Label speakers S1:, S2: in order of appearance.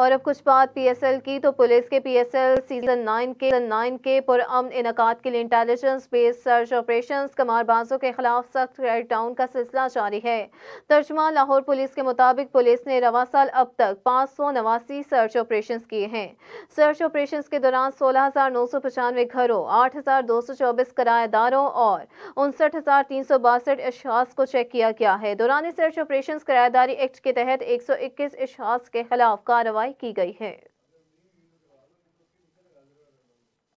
S1: और अब कुछ बात पीएसएल की तो पुलिस के पीएसएल सीजन नाइन के नाइन के पुरान इनका के लिए इंटेलिजेंस बेस्ड सर्च ऑपरेशन कमारबाजों के खिलाफ सख्त क्रेड डाउन का सिलसिला जारी है तर्जमा लाहौर पुलिस के मुताबिक पुलिस ने रवा साल अब तक पाँच सौ नवासी सर्च ऑपरेशन किए हैं सर्च ऑपरेशन के दौरान सोलह हजार नौ सौ पचानवे घरों आठ हजार दो सौ चौबीस किराएदारों और उनसठ हजार तीन सौ बासठ अशास को चेक किया गया है दौरान सर्च ऑपरेशन किराएदारी एक्ट के तहत एक सौ इक्कीस अशास के खिलाफ कार्रवाई कार्रवाई की गई है